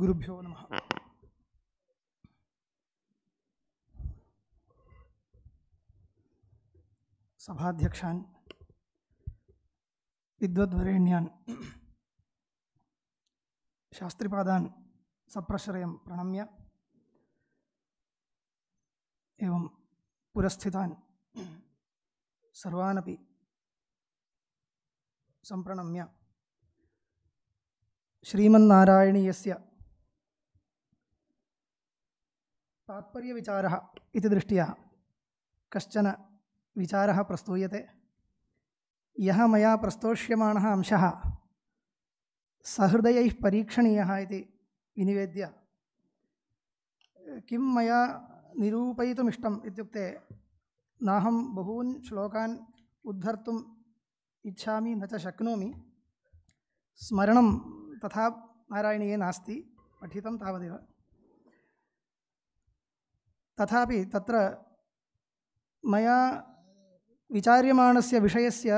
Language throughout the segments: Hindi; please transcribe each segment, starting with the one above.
गुरुभ्यो नम सभाध्यक्षा विद्वद्वरेण्यान् शास्त्रिपादान् सप्रश्रय प्रणम्य एवं पुरस्थिता सर्वानपि सम्प्रणम्य श्रीमारायणीय तात्पर्यविचारः इति दृष्ट्या कश्चन विचारः प्रस्तूयते यः मया प्रस्तोष्यमाणः अंशः सहृदयैः परीक्षणीयः इति विनिवेद्य किं मया निरूपयितुमिष्टम् इत्युक्ते नाहं बहून् श्लोकान् उद्धर्तुम् न च स्मरण तथा नारायणीये नास्ति पठितं तावदेव तथापि तत्र मया विचार्यमाणस्य विषयस्य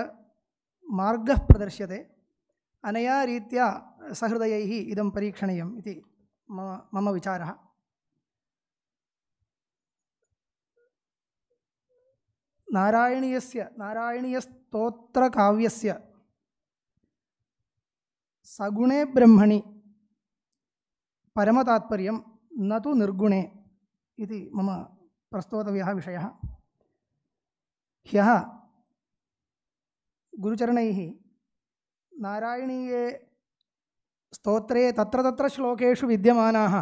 मार्गः प्रदर्श्यते अनया रीत्या सहृदयैः इदं परीक्षणीयम् इति मम मम विचारः नारायणीयस्य नारायणीयस्तोत्रकाव्यस्य सगुणे ब्रह्मणि परमतात्पर्यं न तु निर्गुणे इति मम प्रस्तोतव्यः विषयः ह्यः गुरुचरणैः नारायणीये स्तोत्रे तत्र तत्र श्लोकेषु विद्यमानाः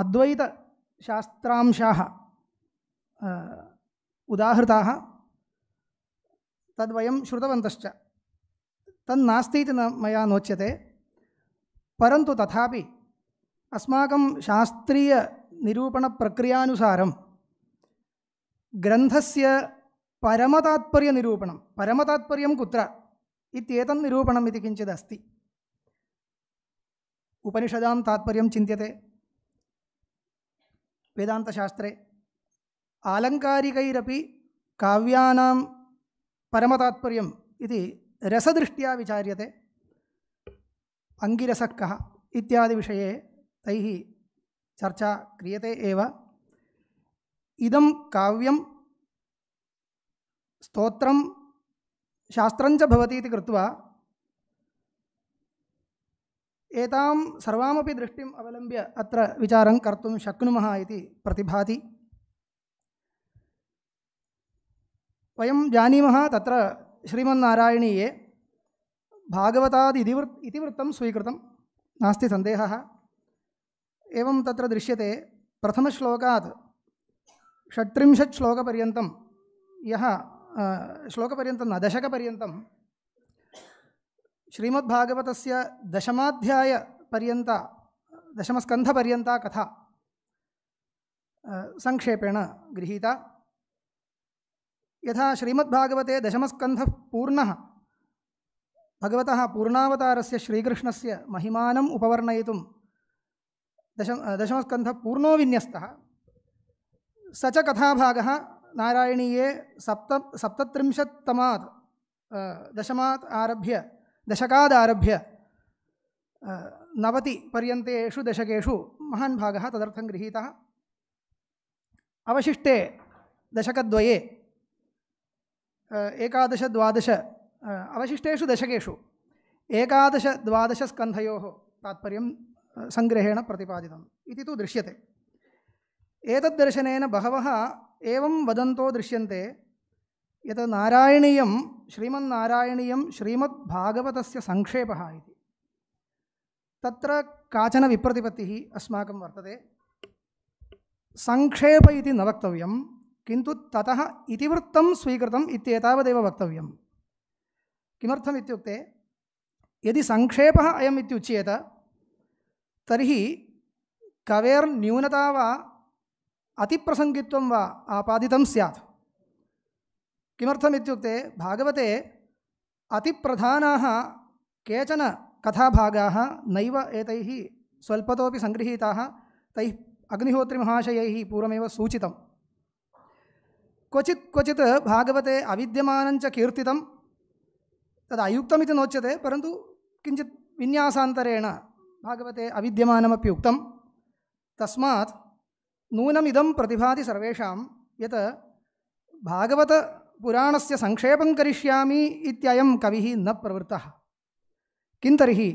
अद्वैतशास्त्रांशाः उदाहृताः तद्वयं श्रुतवन्तश्च तन्नास्ति इति न मया नोच्यते परन्तु तथापि अस्माकं शास्त्रीयनिरूपणप्रक्रियानुसारं ग्रन्थस्य परमतात्पर्यनिरूपणं परमतात्पर्यं कुत्र इत्येतन्निरूपणम् इति किञ्चिदस्ति उपनिषदां तात्पर्यं चिन्त्यते वेदान्तशास्त्रे आलङ्कारिकैरपि काव्यानां परमतात्पर्यम् इति रसदृष्टिया विचार्यते अङ्गिरसः कः इत्यादिविषये तैः चर्चा क्रियते एव इदं काव्यं स्तोत्रं शास्त्रञ्च भवति इति कृत्वा एतां सर्वामपि दृष्टिम् अवलम्ब्य अत्र विचारं कर्तुं शक्नुमः इति प्रतिभाति वयं जानीमः तत्र श्रीमन्नारायणीये भागवतादितिवृत् इतिवृत्तं स्वीकृतं नास्ति सन्देहः एवं तत्र दृश्यते प्रथमश्लोकात् षट्त्रिंशत् श्लोकपर्यन्तं यः श्लोकपर्यन्तं न दशकपर्यन्तं श्रीमद्भागवतस्य दशमाध्यायपर्यन्ता दशमस्कन्धपर्यन्ता कथा संक्षेपेण गृहीता यथा श्रीमद्भागवते दशमस्कन्धः भगवत पूर्णवता पूर्णावतारस्य श्रीकृष्णस्य महिम उपवर्णय दश दशमस्कंध पूर्णो विन्यस्तः स च कथाभागः सप्त सप्तत्रिंशत्तमात् दशमा आरभ्य दशकादारभ्य नवतिपर्यन्तेषु दशकु महां भाग तदर्थ गृहीतः अवशिष्टे दशकद्वये ఏకాదश ద్వాదश అవశిష్టేషు దశకేషు ఏకాదశ ద్వాదశస్కంధయో తాత్పర్యం సంగ్रहेण प्रतिपादितम् इति तु दृश्यते एतद्दर्शनेन बहवः एवं वदन्तो दृश्यन्ते यत् नारायणीयं श्रीमन्नारायणीयं श्रीमद्भागवतस्य सङ्क्षेपः इति तत्र काचन विप्रतिपत्तिः अस्माकं वर्तते सङ्क्षेप इति न वक्तव्यं किंतु ततः इतिवृत्त स्वीकृत इत्येतावदेव वक्तव्यं यदि संक्षेप अयम् तरी तर्हि कवेर्न्यूनता वा आदि सैत् आपादितं भागवते अति प्रधान केचन कथाभागा नैव स्वल्पी स्वल्पतोपि सङ्गृहीताः अग्निहोत्रिमहाशय पूर्वमेव सूचितम् ಕ್ವಚಿತ್ ಕ್ವಚಿತ್ ಭಾಗವತೆ ಅವಿದ್ಯಮಾನಂಚ ಕೀರ್ತಿತಂ ತದ ಅಯುಕ್ತಮಿತಿ ನೋಚ್ಯತೆ ಪರಂತು ಕಿಂಚಿತ್ ವಿನ್ಯಾಸಾಂತರೇಣ ಭಾಗವತೆ ಅವಿದ್ಯಮಾನಮಪಿ ಉಕ್ತಂ ತಸ್ಮಾತ್ ನೂನಮಿದಂ ಪ್ರತಿಭಾತಿ ಸರ್ವೇಷಾಂ ಯತ್ ಭಾಗವತ ಪುರಾಣಸ್ಯ ಸಂಕ್ಷೇಪಂ ಕರಿಷ್ಯಾಮಿ ಇತ್ಯಯಂ ನ ಪ್ರವೃತ್ತಃ ಕಿಂತರ್ಹಿ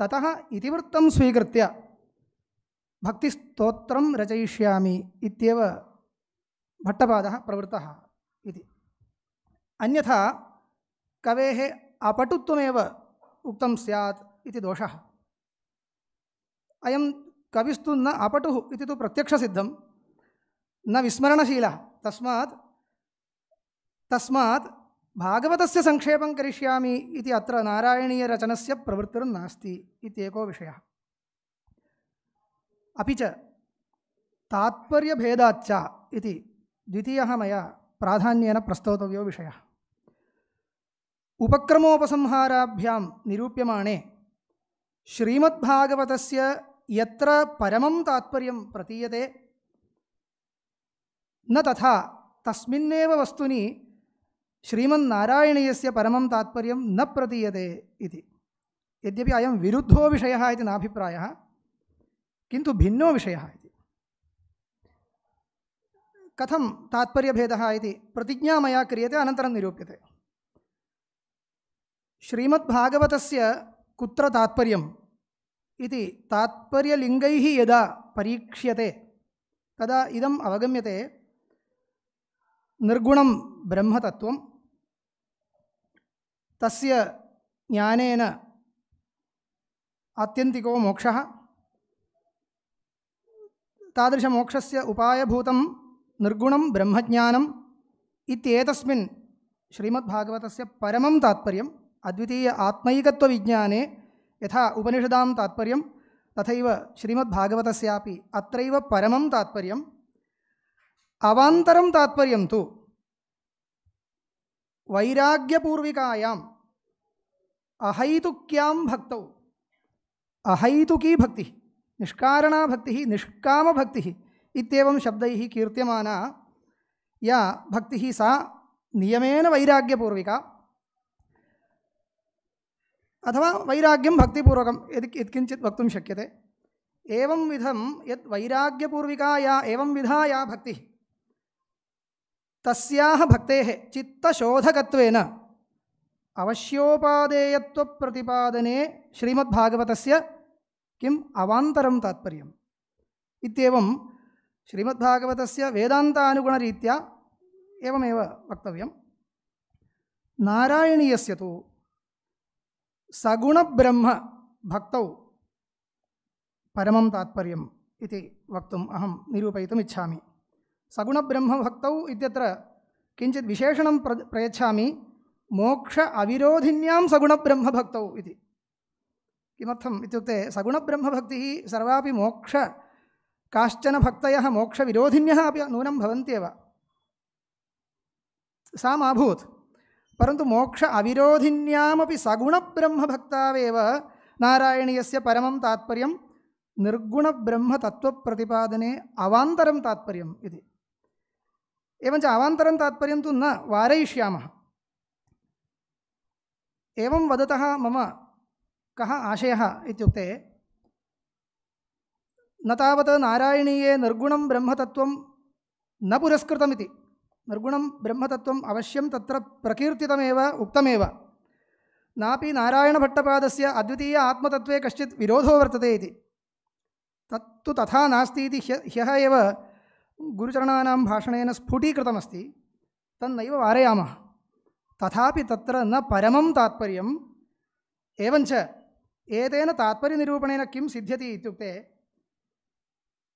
ತತಃ ಇತಿವೃತ್ತಂ ಸ್ವೀಕೃತ್ಯ ಭಕ್ತಿಸ್ತೋತ್ರಂ ರಚಯಿಷ್ಯಾಮಿ भट्टपादः प्रवृत्तः इति अन्यथा कवेः अपटुत्वमेव उक्तं स्यात् इति दोषः अयं कविस्तु न अपटुः इति तु प्रत्यक्षसिद्धं न विस्मरणशीलः तस्मात् तस्मात् भागवतस्य सङ्क्षेपं करिष्यामि इति अत्र नारायणीयरचनस्य प्रवृत्तिर्नास्ति इत्येको विषयः अपि च तात्पर्यभेदाच्च इति द्वितीयः मैं प्राधान्येन प्रस्तोतव्यो विषय उपक्रमोपसंहाराभ्यां निरूप्यमाणे श्रीमद्भागवतस्य यत्र परमं तात्पर्यं प्रतीयते न तथा तस्मिन्नेव वस्तुनि श्रीमन्नारायणीयस्य परमं तात्पर्यं न प्रतीयते इति यद्यपि अयं विरुद्धो विषयः इति नाभिप्रायः किन्तु भिन्नो विषयः इति कथं तात्पर्यभेदः इति प्रतिज्ञा मया क्रियते अनन्तरं निरूप्यते श्रीमद्भागवतस्य कुत्र तात्पर्यम् इति तात्पर्यलिङ्गैः यदा परीक्ष्यते तदा इदम् अवगम्यते निर्गुणं ब्रह्मतत्त्वं तस्य ज्ञानेन आत्यन्तिको मोक्षः तादृशमोक्षस्य उपायभूतं निर्गुण ब्रह्मज्ञानम् इत्येतस्मिन् श्रीमद्भागवतस्य परमं तात्पर्यम् अद्वितीय आत्मैकत्वविज्ञाने यथा उपनिषदां तात्पर्यं तथैव श्रीमद्भागवतस्यापि अत्रैव परमं तात्पर्यम् अवान्तरं तात्पर्यं तु वैराग्यपूर्विकायाम् अहैतुक्यां भक्तौ अहैतुकी भक्तिः निष्कारणा भक्तिः निष्कामभक्तिः इत्येवं शब्द कीर्त्यमाना या भक्तिः सा नियमेन वैराग्यपूर्विका अथवा वैराग्यं भक्तिपूर्वकं यदि यत्किञ्चित् वक्तुं शक्यते एवं विधं यत् वैराग्यपूर्विका या एवं विधा या भक्तिः तस्याः भक्तेः अवश्योपादेयत्वप्रतिपादने श्रीमद्भागवतस्य किम् अवान्तरं तात्पर्यम् इत्येवं श्रीमद्भागवत वेदान्तानुगुणरीत्या एवमेव वक्तव्यं नारायणीयस्य तु सगुणब्रह्मभक्तौ परमं तात्पर्यम् इति वक्तुम् अहं निरूपयितुम् इच्छामि सगुणब्रह्मभक्तौ इत्यत्र किञ्चित् विशेषणं प्र प्रयच्छामि मोक्ष अविरोधिन्यां सगुणब्रह्मभक्तौ इति किमर्थम् इत्युक्ते सगुणब्रह्मभक्तिः सर्वापि मोक्ष కాశ్చన భక్తయ మోక్ష విరోధిన్య అవి నూనం భవంత్యవ సా మాభూత్ పరంతు మోక్ష అవిరోధిన్యామీ సగుణ బ్రహ్మభక్తావేవ నారాయణీయస్ పరమం తాత్పర్యం నిర్గుణ బ్రహ్మతత్వ ప్రతిపాదనే అవాంతరం తాత్పర్యం ఇది ఏమంచ అవాంతరం తాత్పర్యం తు న వారయిష్యామ ఏం వదత మమ కహ ఆశయ ఇత్యుక్తే నవత్ నారాయణీయే నిర్గుణం బ్రహ్మతత్వం న పురస్కృతమితి నిర్గుణం బ్రహ్మతత్వం అవశ్యం తత్ర ప్రకీర్తితమేవ ఉక్తమేవ నాపి నారాయణభట్టపాదస్య అద్వితీయ ఆత్మతత్వే కశ్చిత్ విరోధో వర్తతే ఇది తత్తు తథా నాస్తి ఇది హ్య హ్యः एव గురుచరణాం భాషణేన స్ఫుటీకృతమస్తి తన్నైవ వారయామ తథాపి తత్ర న పరమం తాత్పర్యం ఏవంచ ఏదైన తాత్పర్యనిరూపణేన కిం సిద్ధ్యతి ఇత్యుక్తే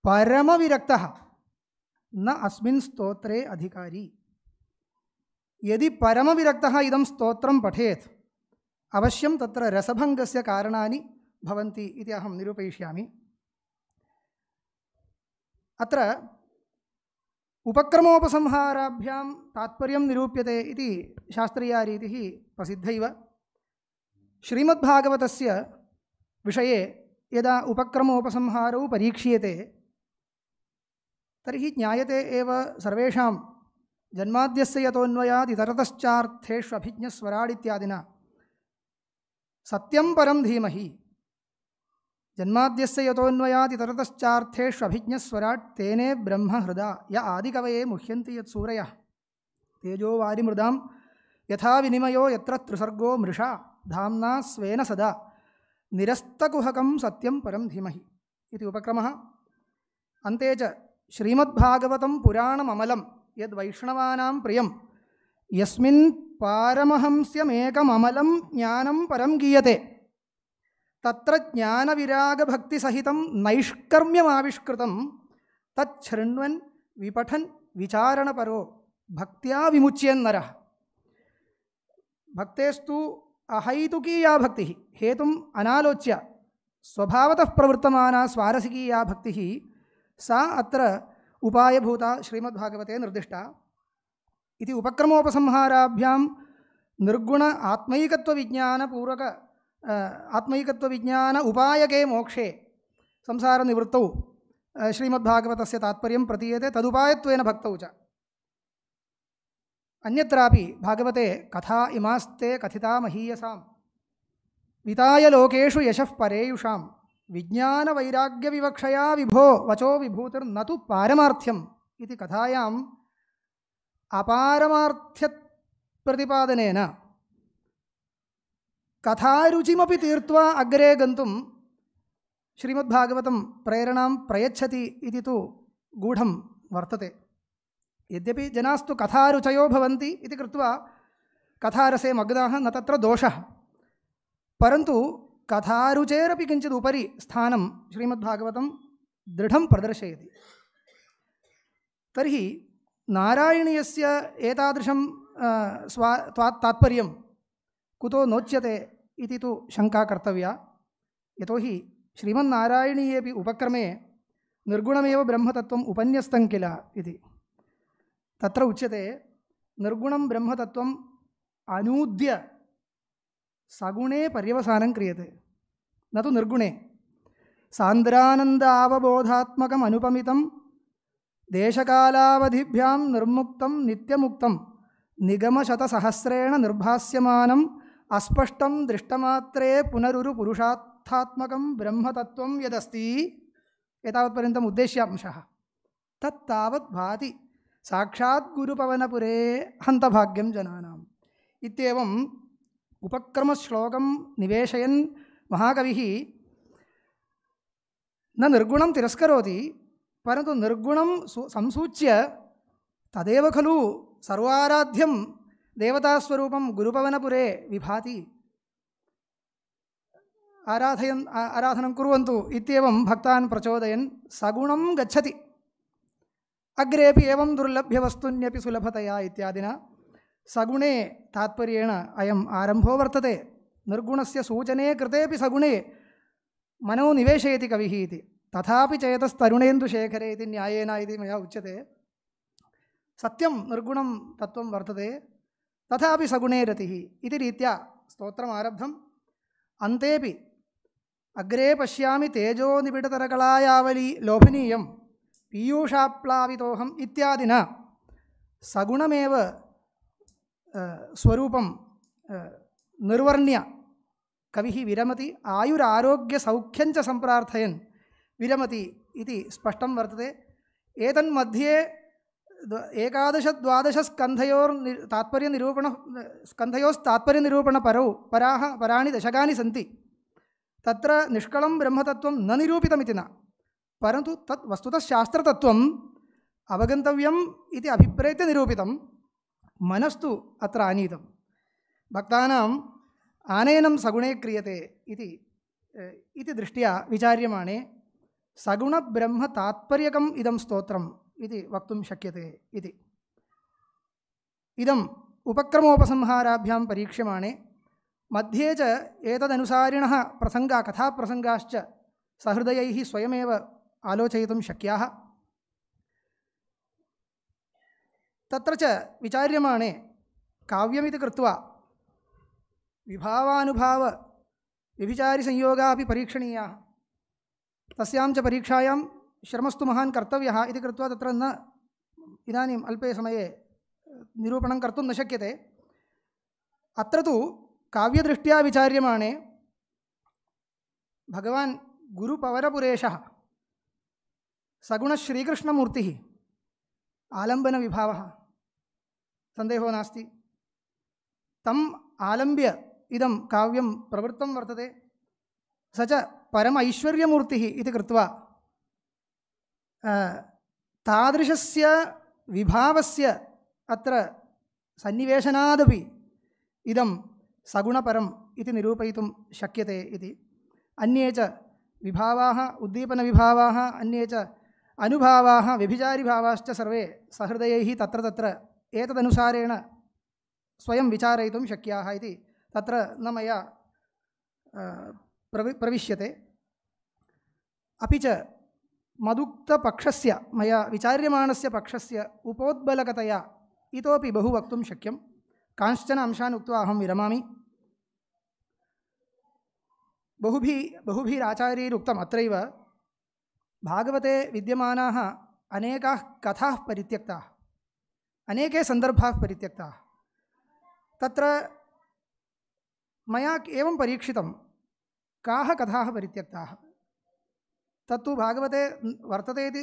परमविरक्त न अस्मिन् स्तोत्रे अधिकारी यदि परमविरक्तः इदं स्तोत्रं पठेत् अवश्यं तत्र रसभङ्गस्य कारणानि भवन्ति इति अहं निरूपयिष्यामि अत्र उपक्रमोपसंहाराभ्यां तात्पर्यं निरूप्यते इति शास्त्रीयारीतिः प्रसिद्धैव श्रीमद्भागवतस्य विषये यदा उपक्रमोपसंहारौ परीक्ष्यते तर्हि ज्ञायते एव सर्वेषां जन्माद्यस्य यतोऽन्वयात् इतरतश्चार्थेषु अभिज्ञस्वराड् इत्यादिना सत्यं परं धीमहि जन्माद्यस्य यतोऽन्वयात् इतरतश्चार्थेषु अभिज्ञस्वराट् तेने ब्रह्महृदा य आदिकवये मुह्यन्ति यत्सूरयः तेजोवारिमृदां यथा विनिमयो यत्र त्रिसर्गो मृषा धाम्ना स्वेन सदा निरस्तकुहकं सत्यं परं धीमहि इति उपक्रमः अन्ते च శ్రీమద్భాగవతం పురాణమమలం యద్వైష్ణవానాం ప్రియం యస్మిన్ పారమహంస్యమేకమమలం జ్ఞానం పరం గీయతే తత్ర జ్ఞానవిరాగభక్తిసహితం నైష్కర్మ్యమావిష్కృతం తచ్ఛృణ్వన్ విపఠన్ విచారణపరో భక్త్యా విముచ్యన్నర భక్తేస్తు అహైతుకీయా భక్తి హేతుం అనాలోచ్య స్వభావత ప్రవృత్తమానా స్వారసికీయా భక్తి सा अत्र उपायभूता श्रीमद्भागवते निर्दिष्टा इति उपक्रमोपसंहाराभ्यां निर्गुण आत्मैकत्वविज्ञानपूर्वक आत्मैकत्वविज्ञान उपायके मोक्षे संसारनिवृत्तौ श्रीमद्भागवतस्य तात्पर्यं प्रतीयते तदुपायत्वेन भक्तौ च अन्यत्रापि भागवते कथा इमास्ते कथिता महीयसां विताय लोकेषु यशः परेयुषाम् വിജ്ഞാന വൈരാഗ്യ വിവക്ഷയാ വിഭോ വചോ വിഭൂതിർ നതു പാരമാർത്ഥ്യം ഇത് കഥായാം അപാരമാർത്ഥ്യ പ്രതിപാദനേന കഥാരുചിമപി തീർത്ത അഗ്രേ ഗന്തും ശ്രീമദ്ഭാഗവതം പ്രേരണാം പ്രയച്ഛതി ഇതി തു ഗൂഢം വർത്തത്തെ യദ്യപി ജനാസ്തു കഥാരുചയോ ഭവന്തി ഇതി കൃത്വ കഥാരസേ മഗ്നാ ന തത്ര ദോഷ परन्तु कथारुचेरपि किञ्चित् उपरि स्थानं श्रीमद्भागवतं दृढं प्रदर्शयति तर्हि नारायणीयस्य एतादृशं स्वा कुतो नोच्यते इति तु शङ्का कर्तव्या यतोहि श्रीमन्नारायणीयेपि उपक्रमे निर्गुणमेव ब्रह्मतत्त्वम् उपन्यस्तं किल इति तत्र उच्यते निर्गुणं ब्रह्मतत्त्वम् अनूद्य సగుణే పర్యవసానం క్రియతే నతు నిర్గుణే సాంద్రానంద అవబోధాత్మకం అనుపమితం దేశకాలావధిభ్యాం నిర్ముక్తం నిత్యముక్తం నిగమశతసహస్రేణ నిర్భాస్యమానం అస్పష్టం దృష్టమాత్రే పునరురు పురుషార్థాత్మకం బ్రహ్మతత్వం యదస్తి ఎవత్పర్యంతం ఉద్దేశ్యాంశ తావత్ భాతి సాక్షాత్ గురుపవనపురే హంతభాగ్యం జనానాం ఇత్యేవం ఉపక్రమశ్లోకం నివేశయన్ మహాకవి న నిర్గుణం తిరస్కరోతి పరంతు నిర్గుణం సంసూచ్య తదేవ ఖలు సర్వారాధ్యం దేవతాస్వరూపం గురుపవనపురే విభాతి ఆరాధయన్ ఆరాధనం కురువంతు ఇత్యేవం భక్తాన్ ప్రచోదయన్ సగుణం గచ్చతి అగ్రేపి ఏం దుర్లభ్య వస్తున్యపి సులభతయా ఇత్యాదిన സഗുണേ താത്പര്യേണ അയം ആരംഭോ വർത്തതേ നിർഗുണസ്യ സൂചനേ കൃതേപി സഗുണേ മനോ നിവേശയതി കവിഹി ഇതി തഥാപി ചേതസ്തരുണേന്ദുശേഖരേ ഇതി ന്യായേന ഇതി മയാ ഉച്ചത്തെ സത്യം നിർഗുണം തത്വം വർത്തത്തെ തഥാപി സഗുണേ രതി ഇതി രീത്യ സ്തോത്രം ആരബ്ധം അന്തേപി അഗ്രേ പശ്യാമി തേജോ നിബിഡതരകളായാവലി ലോഭനീയം പീയൂഷാപ്ലാവിതോഹം ഇത്യാദിന സഗുണമേവ स्वरूपं निर्वर्ण्य कविः विरमति आयुरारोग्यसौख्यञ्च सम्प्रार्थयन् विरमति स्पष्ट स्पष्टं वर्तते एतन्मध्ये एकादशद्वादशस्कन्धयोर्नि तात्पर्यनिरूपण स्कन्धयोस्तात्पर्यनिरूपणपरौ पराः पराणि दशकानि सन्ति तत्र निष्कलं ब्रह्मतत्त्वं न निरूपितमिति न परंतु तत् वस्तुतः शास्त्रतत्त्वम् अवगन्तव्यम् इति निरूपितं मनस्तु अत्र आनीतं भक्तानाम् आनयनं सगुणे क्रियते इति इति दृष्ट्या विचार्यमाणे सगुणब्रह्मतात्पर्यकम् इदं स्तोत्रम् इति वक्तुं शक्यते इति इदम् उपक्रमोपसंहाराभ्यां परीक्ष्यमाणे मध्ये च एतदनुसारिणः प्रसङ्गाः कथाप्रसङ्गाश्च सहृदयैः स्वयमेव आलोचयितुं शक्याः तत्र च विचार्यमाणे काव्यमिति कृत्वा विभावानुभाव व्यभिचारिसंयोगाः अपि परीक्षणीयाः तस्यां च परीक्षायां श्रमस्तु महान् कर्तव्यः इति कृत्वा तत्र न इदानीम् अल्पे समये निरूपणं कर्तुं न शक्यते अत्र तु काव्यदृष्ट्या विचार्यमाणे भगवान् गुरुपवरपुरेशः सगुणश्रीकृष्णमूर्तिः आलम्बनविभावः सन्देहो नास्ति तम् आलम्ब्य इदं काव्यं प्रवृत्तं वर्तते स च परमैश्वर्यमूर्तिः इति कृत्वा तादृशस्य विभावस्य अत्र सन्निवेशनादपि इदं सगुणपरम् इति निरूपयितुं शक्यते इति अन्ये च विभावाः उद्दीपनविभावाः अन्ये च अनुभावाः व्यभिचारिभावाश्च सर्वे सहृदयैः तत्र तत्र एतदनुसारेण स्वयं विचारयितुं शक्याः इति तत्र न मया प्रवि प्रविश्यते अपि च मदुक्तपक्षस्य मया विचार्यमाणस्य पक्षस्य उपोद्बलकतया इतोपि बहु वक्तुं शक्यं कांश्चन अंशान् उक्त्वा अहं विरमामि बहुभिः बहुभिराचार्यैरुक्तम् अत्रैव भागवते विद्यमानाः अनेकाः कथाः परित्यक्ताः अनेके सन्दर्भाः परित्यक्ताः तत्र मया एवं परीक्षितं काः कथाः परित्यक्ताः तत्तु भागवते वर्तते इति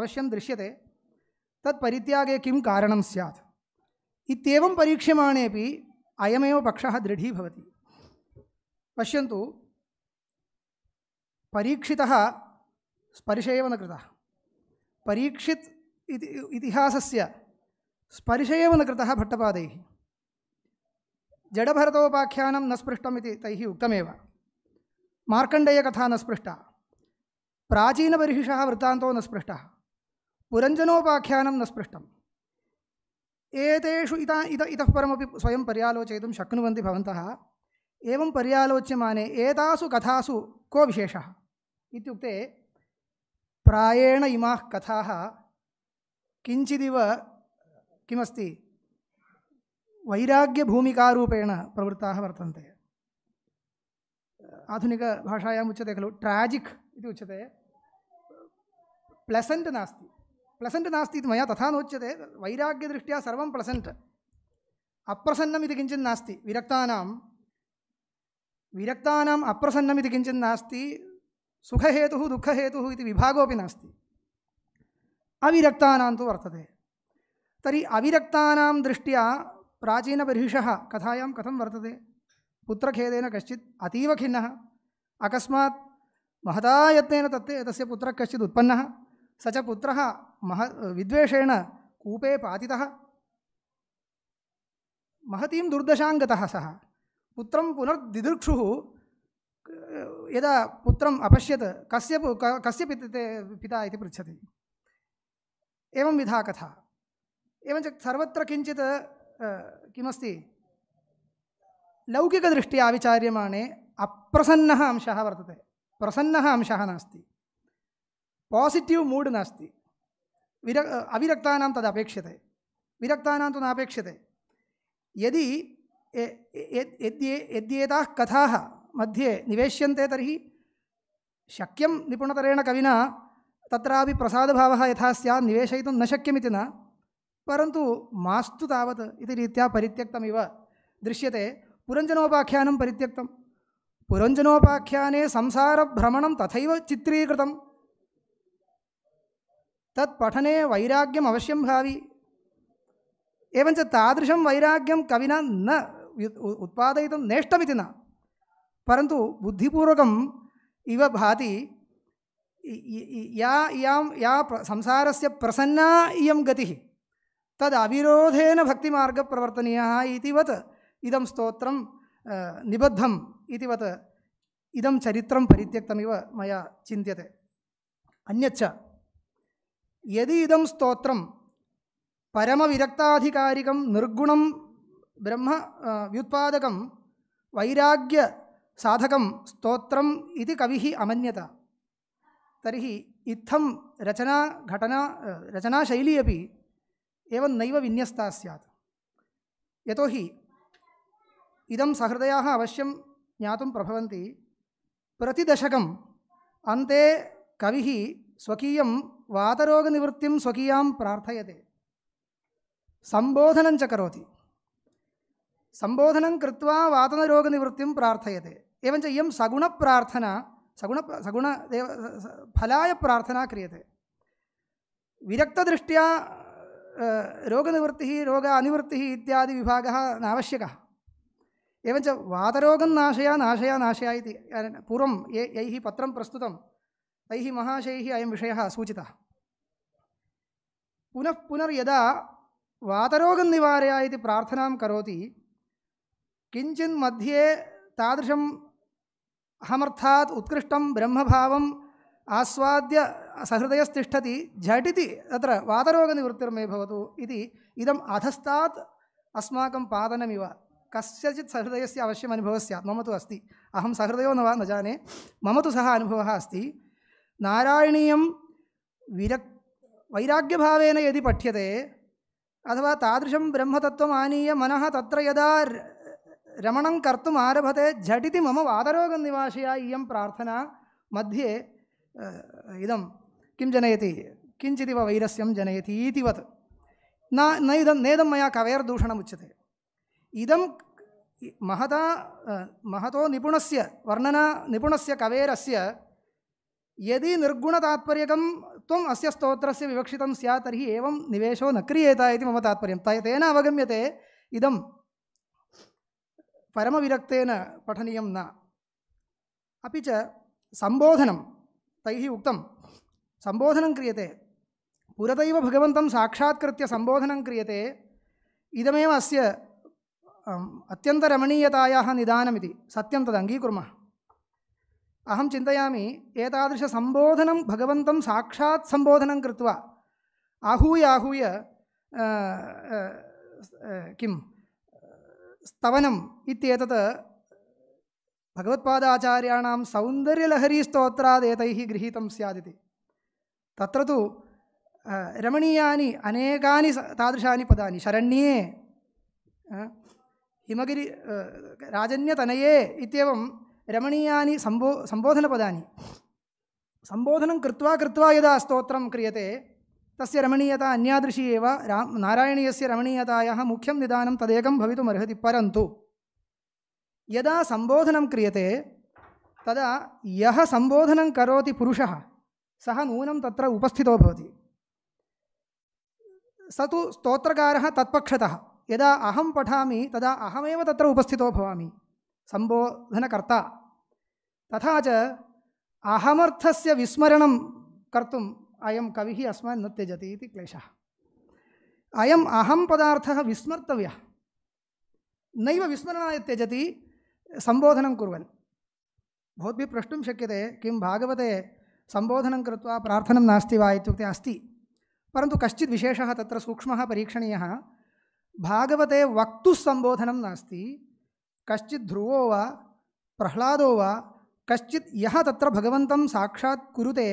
अवश्यं दृश्यते तत्परित्यागे किं कारणं स्यात् इत्येवं परीक्ष्यमाणेपि अयमेव पक्षः दृढीभवति पश्यन्तु परीक्षितः स्पर्श एव न कृतः परीक्षित् इति इतिहासस्य स्पर्श एव न कृतः भट्टपादैः जडभरतोपाख्यानं न स्पृष्टमिति तैः उक्तमेव मार्कण्डेयकथा न स्पृष्टा प्राचीनबर्हिषः वृत्तान्तो न स्पृष्टः पुरञ्जनोपाख्यानं न स्पृष्टम् एतेषु इता इत इतः परमपि स्वयं पर्यालोचयितुं शक्नुवन्ति भवन्तः एवं पर्यालोच्यमाने एतासु कथासु को विशेषः इत्युक्ते प्रायेण इमाः कथाः किञ्चिदिव किमस्ति वैराग्यभूमिकारूपेण प्रवृत्ताः वर्तन्ते आधुनिकभाषायाम् उच्यते खलु ट्राजिक् इति उच्यते प्लसेण्ट् नास्ति प्लसेण्ट् नास्ति इति मया तथा नोच्यते वैराग्यदृष्ट्या सर्वं प्लसेण्ट् अप्रसन्नम् इति किञ्चित् नास्ति विरक्तानां विरक्तानाम् अप्रसन्नम् इति किञ्चित् नास्ति सुखहेतुः दुःखहेतुः इति विभागोपि नास्ति अविरक्तानां तु वर्तते तर्हि अविरक्तानां दृष्ट्या प्राचीनपरीषः कथायां कथं वर्तते पुत्रखेदेन कश्चित् अतीव खिन्नः अकस्मात् महता यत्नेन तत्ते तस्य पुत्रः कश्चित् उत्पन्नः स च पुत्रः मह विद्वेषेण कूपे पातितः महतीं दुर्दशां गतः सः पुत्रं पुनर्दिदृक्षुः यदा पुत्रम् अपश्यत् कस्य कस्य पिता पिता इति पृच्छति एवं विधा कथा एवञ्च सर्वत्र किञ्चित् किमस्ति लौकिकदृष्ट्या विचार्यमाणे अप्रसन्नः अंशः वर्तते प्रसन्नः अंशः नास्ति पासिटिव् मूड् नास्ति विर अविरक्तानां तदपेक्षते विरक्तानां तु नापेक्षते यदि यद्ये यद्येताः कथाः मध्ये निवेश्यन्ते तर्हि शक्यं निपुणतरेण कविना तत्रापि प्रसादभावः यथा स्यात् निवेशयितुं न शक्यमिति न परंतु मास्तु तावत् इति रीत्या परित्यक्तमिव दृश्यते पुरञ्जनोपाख्यानं परित्यक्तं पुरञ्जनोपाख्याने संसारभ्रमणं तथैव चित्रीकृतं तत्पठने वैराग्यम् अवश्यं भावि एवञ्च तादृशं वैराग्यं कविना न उत्पादयितं नेष्टमिति न परन्तु बुद्धिपूर्वकम् इव भाति या यां या संसारस्य प्रसन्ना इयं गतिः തത് അവിരോധേന ഭക്തിമാർഗപ്രവർത്തനീയ ഇതിവത് ഇതം സ്തോത്രം നിബദ്ധം ഇതിവത് ഇതം ചരിത്രം പരിത്യക്തമിവ മയ ചിന്ത്യത്തെ അന്യച്ച യതി ഇതം സ്തോത്രം പരമവിരക്താധികാരികം നിർഗുണം ബ്രഹ്മ വ്യുത്പാദകം വൈരാഗ്യ സാധകം സ്തോത്രം ഇതി കവി അമന്യത തർഹി ഇത്തം രചന ഘടന രചനാശൈലി അപ്പം एवं नैव विन्यस्ता स्यात् यतोहि इदं सहृदयाः अवश्यं ज्ञातुं प्रभवन्ति प्रतिदशकम् अन्ते कविः स्वकीयं वातरोगनिवृत्तिं स्वकीयां प्रार्थयते सम्बोधनं च करोति सम्बोधनं कृत्वा वातनरोगनिवृत्तिं प्रार्थयते एवञ्च इयं सगुणप्रार्थना सगुण सगुणदेव फलाय प्रार्थना क्रियते विरक्तदृष्ट्या രോഗനിവൃത്തി രോഗ അനിവൃത്തി ഇത്യാദി വിഭാഗ നാവശ്യക एवञ्च वातरोगं नाशया नाशया नाशया इति पूर्वं ये यैः पत्रं प्रस्तुतं तैः महाशयैः अयं विषयः सूचितः पुनः पुनर्यदा वातरोगं निवारय इति प्रार्थनां करोति किञ्चिन् मध्ये तादृशम् अहमर्थात् उत्कृष्टं ब्रह्मभावम् आस्वाद्य सहृदयस्तिष्ठति झटिति तत्र वातरोगनिवृत्तिर्मे भवतु इति इदम् अधस्तात् अस्माकं पादनमिव कस्यचित् सहृदयस्य अवश्यम् अनुभवः स्यात् मम तु अस्ति अहं सहृदयो न वा न जाने मम तु सः अनुभवः अस्ति नारायणीयं विरक् वैराग्यभावेन यदि पठ्यते अथवा तादृशं ब्रह्मतत्त्वम् आनीय मनः तत्र यदा रमणं कर्तुम् आरभते झटिति मम वादरोगनिवासया इयं प्रार्थना मध्ये इदं किं जनयति किञ्चिदिव वैरस्यं जनयति इतिवत् न नैदं नेदं मया कवेर्दूषणमुच्यते इदं महता महतो निपुणस्य वर्णना निपुणस्य कवेरस्य यदि निर्गुणतात्पर्यकं त्वम् अस्य स्तोत्रस्य विवक्षितं स्यात् तर्हि एवं निवेशो न क्रियेत इति मम तात्पर्यं तेन अवगम्यते इदं परमविरक्तेन पठनीयं न अपि च सम्बोधनं तैः उक्तं सम्बोधनं क्रियते पुरतैव भगवन्तं साक्षात्कृत्य सम्बोधनं क्रियते इदमेव अस्य अत्यन्तरमणीयतायाः निदानमिति सत्यं तदङ्गीकुर्मः अहं चिन्तयामि एतादृशसम्बोधनं भगवत साक्षात् सम्बोधनं कृत्वा आहूय आहूय किं स्तवनम् इत्येतत् भगवत्पादाचार्याणां सौन्दर्यलहरीस्तोत्रादेतैः गृहीतं स्यादिति తత్ర రమణీయాని అనేకాని తాదృశాని పదాన్ని శరణ్యే హిమగిరి రాజన్యతనయే ఇత్యేవం రమణీయాని సంబో సంబోధనపదాని సంబోధనం కృత్వా కృత్వా యదా స్తోత్రం క్రియతే తస్య రమణీయత అన్యాదృశీ ఏవ రా నారాయణీయస్య రమణీయతాయా ముఖ్యం నిదానం తదేకం అర్హతి పరంతు యదా సంబోధనం క్రియతే తదా యహ సంబోధనం కరోతి పురుష सः नूनं तत्र उपस्थितो भवति स तु स्तोत्रकारः तत्पक्षतः यदा अहं पठामि तदा अहमेव तत्र उपस्थितो भवामि सम्बोधनकर्ता तथा च अहमर्थस्य विस्मरणं कर्तुम् अयं कविः अस्मान् न त्यजति इति क्लेशः अयम् अहं पदार्थः विस्मर्तव्यः नैव विस्मरणाय त्यजति सम्बोधनं कुर्वन् भवद्भिः प्रष्टुं शक्यते किं भागवते संबोधन कृत्वा प्रार्थनं नास्ति वा इत्युक्ते अस्ति परन्तु कश्चित् विशेषः तत्र सूक्ष्मः परीक्षणीयः भागवते वक्तुः सम्बोधनं नास्ति कश्चित् ध्रुवो वा प्रह्लादो वा कश्चित् यः तत्र भगवन्तं साक्षात् कुरुते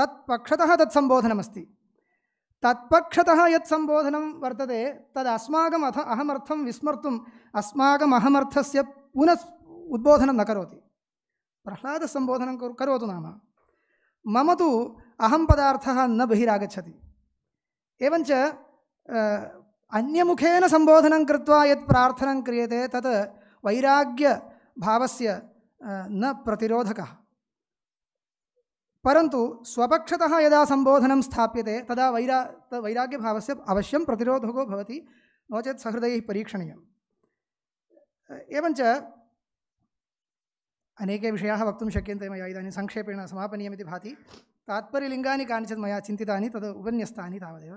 तत्पक्षतः तत्सम्बोधनमस्ति तत्पक्षतः यत् सम्बोधनं वर्तते तद् अस्माकम् अथ अहमर्थं विस्मर्तुम् अस्माकम् पुनः उद्बोधनं न करोति प्रह्लादसम्बोधनं करोतु नाम मम तो अहम पदार्थ न बहिरागच्छति एवञ्च अन्यमुखेन सम्बोधनं कृत्वा यत् प्रार्थनं क्रियते तत् वैराग्यभावस्य न प्रतिरोधक परंतु स्वपक्षतः यदा सम्बोधनं स्थाप्यते तदा वैरा वैराग्यभावस्य अवश्यं प्रतिरोधको भवति नो चेत् सहृदयैः परीक्षणीयम् एवञ्च अनेके विषयाः वक्तुं शक्यन्ते मया इदानीं संक्षेपेण समापनीयमिति भाति तात्पर्यलिङ्गानि कानिचित् मया चिन्तितानि तद् उपन्यस्तानि तावदेव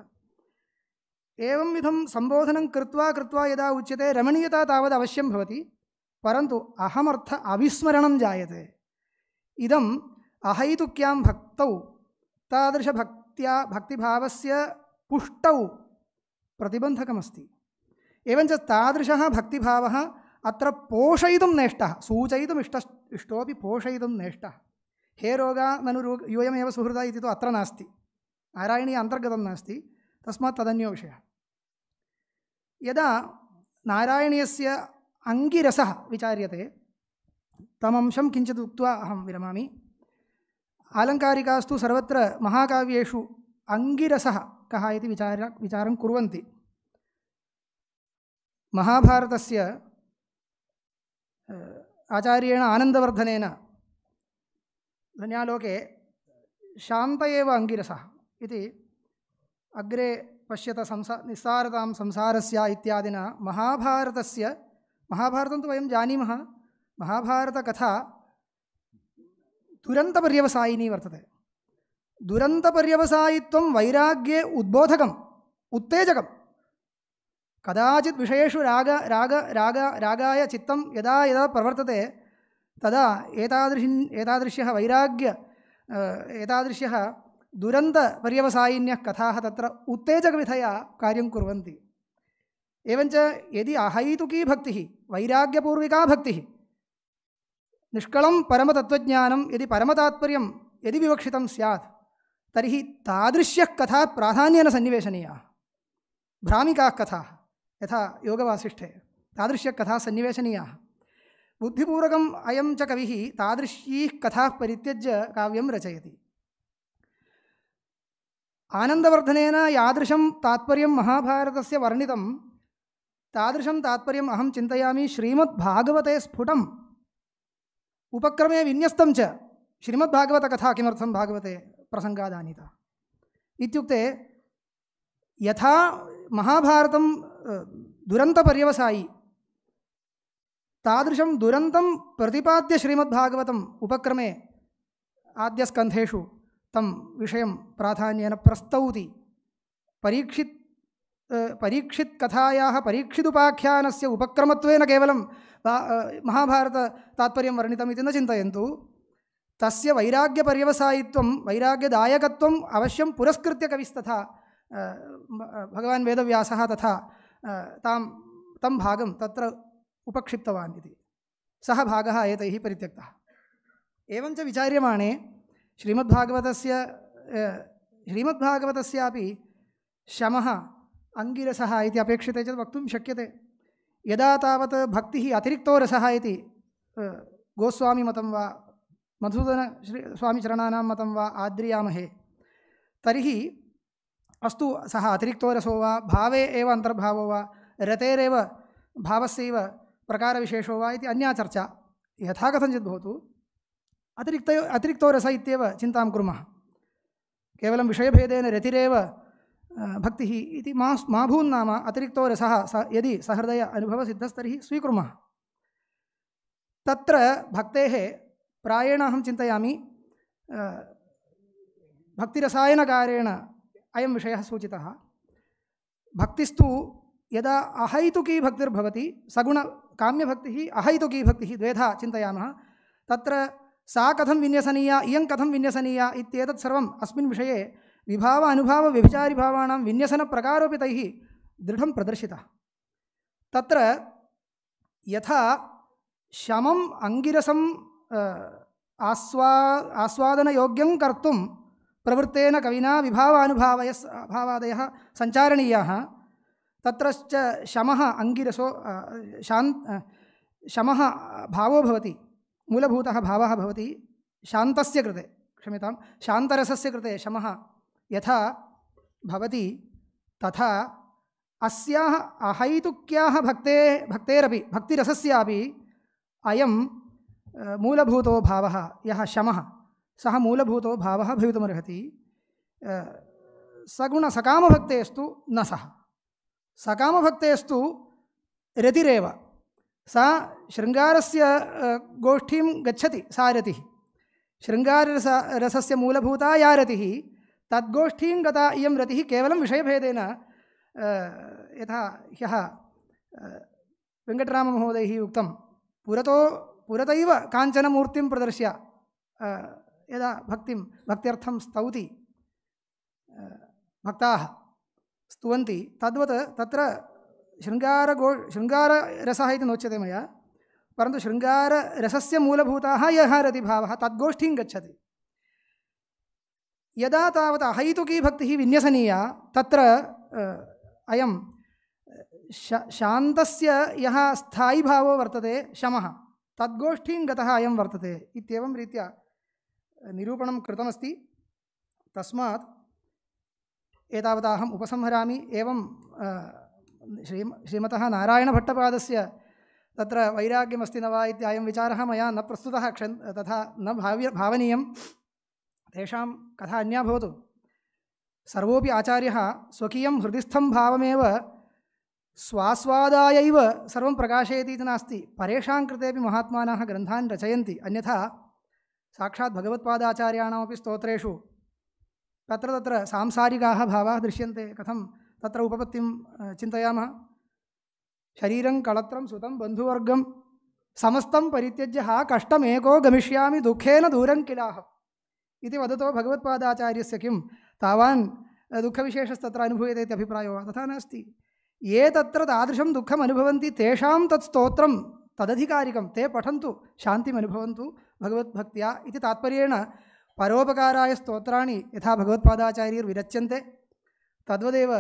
संबोधन विधं सम्बोधनं कृत्वा कृत्वा यदा उच्यते रमणीयता तावद् अवश्यं भवति अहमर्थ अविस्मरणं जायते इदम् अहैतुक्यां भक्तौ तादृशभक्त्या भक्तिभावस्य पुष्टौ प्रतिबन्धकमस्ति एवञ्च तादृशः भक्तिभावः अत्र पोषयितुं नेष्टः सूचयितुम् इष्ट इष्टोपि पोषयितुं नेष्टः हे रोगाननुरोग यूयमेव सुहृदा इति तु अत्र नास्ति नारायणी अन्तर्गतं नास्ति तस्मात् तदन्यो विषयः यदा नारायणीयस्य अङ्गिरसः विचार्यते तमंशं किञ्चित् उक्त्वा अहं विरमामि आलङ्कारिकास्तु सर्वत्र महाकाव्येषु अङ्गिरसः कः इति विचार विचारं कुर्वन्ति महाभारतस्य आचार्येण आनन्दवर्धनेन ध्वन्यालोके शान्त एव अङ्गिरसः इति अग्रे पश्यत संसा निस्सारतां संसारस्य इत्यादिना महाभारतस्य महाभारतं तु वयं जानीमः महाभारतकथा दुरन्तपर्यवसायिनी वर्तते दुरन्तपर्यवसायित्वं वैराग्ये उद्बोधकम् उत्तेजकम् कदाचित् विषयेषु राग राग राग रागाय चित्तं यदा यदा प्रवर्तते तदा एतादृश एतादृश्यः वैराग्य एतादृश्यः दुरन्तपर्यवसायिन्यः कथाः तत्र उत्तेजकविधया कार्यं कुर्वन्ति एवञ्च यदि अहैतुकी भक्तिः वैराग्यपूर्विका भक्तिः निष्कळं परमतत्त्वज्ञानं यदि परमतात्पर्यं यदि विवक्षितं स्यात् तर्हि तादृश्यः कथा प्राधान्येन सन्निवेशनीयाः भ्रामिकाः कथाः यथा योगवासिष्ठे तादृश्यकथासन्निवेशनीयाः बुद्धिपूर्वकम् अयं च कविः तादृशीः कथाः परित्यज्य काव्यं रचयति आनन्दवर्धनेन यादृशं तात्पर्यं महाभारतस्य वर्णितं तादृशं तात्पर्यम् अहं चिन्तयामि श्रीमद्भागवते स्फुटम् उपक्रमे विन्यस्तं च श्रीमद्भागवतकथा किमर्थं भागवते प्रसङ्गादानीता इत्युक्ते यथा महाभारतं దురంత పర్యవసాయి తాదృశం దురంతం ప్రతిపాద్య శ్రీమద్భాగవతం ఉపక్రమే ఆద్యస్కంధేషు తం విషయం ప్రాధాన్యన ప్రస్తౌతి పరీక్షిత్ పరీక్షిత్ కథాయా పరీక్షిదుపాఖ్యానస్య ఉపక్రమత్వేన కేవలం మహాభారత తాత్పర్యం వర్ణితం ఇది చింతయంతు తస్య వైరాగ్య పర్యవసాయిత్వం వైరాగ్యదాయకత్వం అవశ్యం పురస్కృత్య కవిస్తథ భగవాన్ వేదవ్యాస తథా तां तं भागं तत्र उपक्षिप्तवान् इति सः भागः एतैः परित्यक्तः एवञ्च विचार्यमाणे श्रीमद्भागवतस्य श्रीमद्भागवतस्यापि शमः अङ्गिरसः इति अपेक्षते चेत् वक्तुं शक्यते यदा तावत् भक्तिः अतिरिक्तो रसः इति गोस्वामीमतं वा मधुसूदनश्री स्वामिचरणानां मतं वा आद्रियामहे तर्हि अस्तु सः अतिरिक्तो रसो वा भावे एव अन्तर्भावो वा रतेरेव भावस्यैव प्रकारविशेषो वा इति अन्या चर्चा यथा कथञ्चित् भवतु अतिरिक्त अतिरिक्तो रस इत्येव चिन्तां कुर्मः केवलं विषयभेदेन रतिरेव भक्तिः इति मा मा भून्नाम अतिरिक्तो स यदि सहृदय अनुभवसिद्धस्तर्हि स्वीकुर्मः तत्र भक्तेः प्रायेण अहं चिन्तयामि भक्तिरसायनकारेण अयं विषयः सूचितः भक्तिस्तु यदा अहैतुकी भक्तिर्भवति सगुण सगुणकाम्यभक्तिः अहैतुकी भक्तिः द्वेधा चिन्तयामः तत्र सा कथं विन्यसनीया इयं कथं विन्यसनीया इत्येतत् सर्वम् अस्मिन् विषये विभाव अनुभावव्यभिचारिभावाणां विन्यसनप्रकारोपि तैः दृढं प्रदर्शितः तत्र यथा शमम् अङ्गिरसम् आस्वा आस्वादनयोग्यं कर्तुं प्रवृत्न कविना विभावानुभावय भावादय सञ्चारणीयाः तत्रश्च शमः अङ्गिरसो शान् शमः भावो मूलभूत भाव भावः भवति शान्तस्य कृते क्षम्यतां शान्तरसस्य कृते शमः तथा अस्या अहैतुक्या भक्ते भक्तेर भक्तिरस अयं मूलभूत भाव यहाँ सह मूलभूत भाव मूलभूतो सगुण सकाम भक्स्तु न सह सकाम भक्स्तु रतिरेव सा शृङ्गारस्य गोष्ठीं गच्छति सा रतिः रस से मूलभूता या रति तद्गोष्ठी गता इं रति कवल विषयभेदेन यथा महोदय उक्त उक्तं पुरतो पुरतैव काञ्चनमूर्तिं प्रदर्श्य यदा भक्ति भक्त्यर्थं स्तौति भक्ताः स्तुवन्ति तद्वत् तत्र शृङ्गारगो शृङ्गाररसः इति नोच्यते मया परन्तु शृङ्गाररसस्य मूलभूताः यः रतिभावः तद्गोष्ठीं गच्छति यदा तावत् अहैतुकी भक्तिः विन्यसनीया तत्र अयं शा, शान्तस्य यः स्थायीभावो वर्तते शमः तद्गोष्ठीं गतः अयं वर्तते इत्येवं रीत्या निरूपण कृतमस्ति तस्मात् एतावदाहम् उपसंहरा एवं श्री श्रीमतः नारायणभट्टपादस्य तत्र वैराग्यमस्ति न वा विचार मैं न प्रस्तुतः क्ष तथा न भाव्य भावनीय तेषां कथा अन्या भवतु सर्वोपि आचार्य स्वकीयं हृदिस्थं भावमेव स्वास्वादायैव सर्व प्रकाशयती इति परेशा कृते महात्मा महात्मानः रचयती रचयन्ति अन्यथा साक्षात् भगवत्पादाचार्याणामपि स्तोत्रेषु तत्र तत्र सांसारिकाः भावाः दृश्यन्ते कथं तत्र उपपत्तिं चिन्तयामः शरीरं कळत्रं सुतं बन्धुवर्गं समस्तं परित्यज्य हा कष्टमेको गमिष्यामि दुःखेन दूरं किलाहम् इति वदतो भगवत्पादाचार्यस्य किं तावान् दुःखविशेषस्तत्र अनुभूयते इति अभिप्रायो वा तथा नास्ति ये तत्र तादृशं दुःखम् अनुभवन्ति तेषां तत् स्तोत्रं తదధికారికం తే పఠంతు శాంతిమనుభవంతు భగవద్భక్త్యా ఇది తాత్పర్యేణ పరోపకారాయ స్తోత్రాన్ని యథా భగవత్పాదాచార్యర్ విరచ్యంతే తద్వదేవ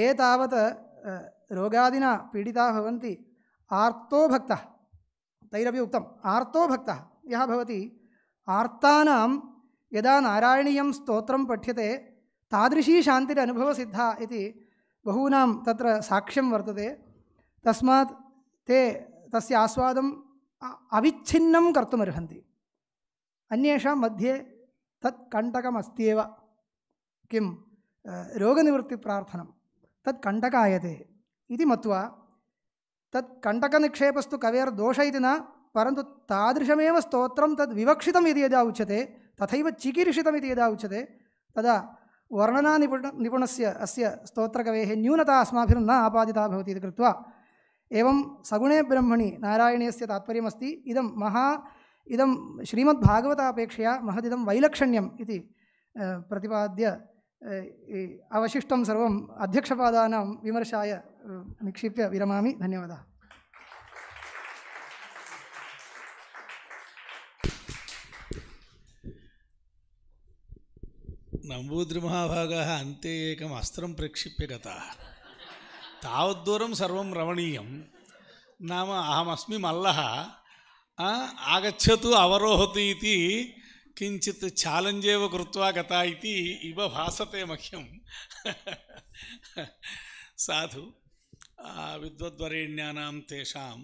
ఏ తావత్ రోగాదిన పీడితా భవంతి ఆర్తో భక్త తైరపి ఉక్తం ఆర్తో భక్త యः భవతి ఆర్తానాం యదా నారాయణీయం స్తోత్రం పఠ్యతే తాదృశీ అనుభవ సిద్ధ ఇది బహూనాం తత్ర సాక్ష్యం వర్తతే తస్మాత్ తే ತಸ್ವಂ ಅವಿಚ್ಛಿನ್ನ ಕರ್ತಮರ್ಹಿ ಅನ್ಯಷ್ ಮಧ್ಯೆ ತತ್ ಕಂಟಕ ಕಂ ರೋಗ ಪ್ರಾರ್ಥನ ತತ್ ಕಂಟಕ ಆಯತೆ ಮತ್ ಕಂಟಕನಕ್ಷೇಪಸ್ತು ಕವೆರ್ದೋಷ ಪರಂತು ತಾದೃಶಮೇ ಸ್ತೋತ್ರ ತದ್ ಚಿಕ್ಕೀರ್ಷಿತ ಯಾ ಉಚ್ಯತೆ ತರ್ಣನ ನಿಪುಣ್ಯ ಅಂತಕವೆ ಅಸ್ಮರ್ ನ ಆ एवं सगुणे ब्रह्मणि नारायणस्य तात्पर्यमस्ति इदं महा इदं श्रीमद्भागवतापेक्षया महदिदं वैलक्षण्यम् इति प्रतिपाद्य अवशिष्टं सर्वम् अध्यक्षपादानां विमर्शाय निक्षिप्य विरमामि धन्यवादः नम्बूद्रिमहाभागाः अन्ते एकम् अस्त्रं प्रक्षिप्य गताः తావద్దూరం సర్వం రమణీయం నామ అహమస్మి మల్ల ఆగచ్చతు అవరోహతి ఇది కించిత్ ఛాలెంజేవ కృత్వా గత ఇది ఇవ భాసతే మహ్యం సాధు విద్వద్వరేణ్యానాం తేషాం